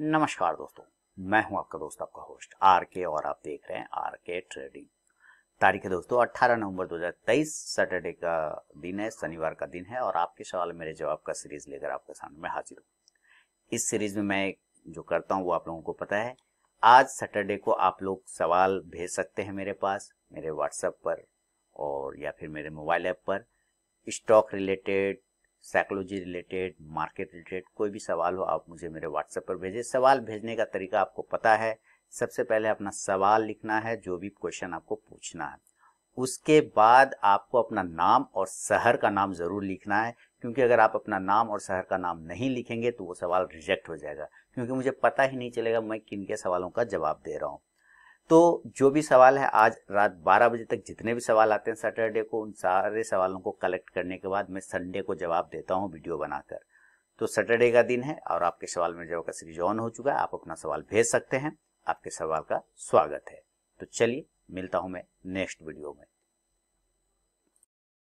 नमस्कार दोस्तों मैं हूं आपका दोस्त आपका होस्ट आर के और आप देख रहे हैं आर के ट्रेडिंग तारीख है दोस्तों 18 नवंबर 2023 सैटरडे का दिन है शनिवार का दिन है और आपके सवाल मेरे जवाब का सीरीज लेकर आपके सामने मैं हाजिर हूँ इस सीरीज में मैं जो करता हूँ वो आप लोगों को पता है आज सैटरडे को आप लोग सवाल भेज सकते हैं मेरे पास मेरे व्हाट्सएप पर और या फिर मेरे मोबाइल ऐप पर stock related psychology related market related कोई भी सवाल हो आप मुझे मेरे व्हाट्सएप पर भेजें सवाल भेजने का तरीका आपको पता है सबसे पहले अपना सवाल लिखना है जो भी क्वेश्चन आपको पूछना है उसके बाद आपको अपना नाम और शहर का नाम ज़रूर लिखना है क्योंकि अगर आप अपना नाम और शहर का नाम नहीं लिखेंगे तो वो सवाल रिजेक्ट हो जाएगा क्योंकि मुझे पता ही नहीं चलेगा मैं किन के सवालों का जवाब दे रहा हूँ तो जो भी सवाल है आज रात 12 बजे तक जितने भी सवाल आते हैं सैटरडे को उन सारे सवालों को कलेक्ट करने के बाद मैं संडे को जवाब देता हूँ वीडियो बनाकर तो सैटरडे का दिन है और आपके सवाल में जवाब का सीरीज ऑन हो चुका है आप अपना सवाल भेज सकते हैं आपके सवाल का स्वागत है तो चलिए मिलता हूं मैं नेक्स्ट वीडियो में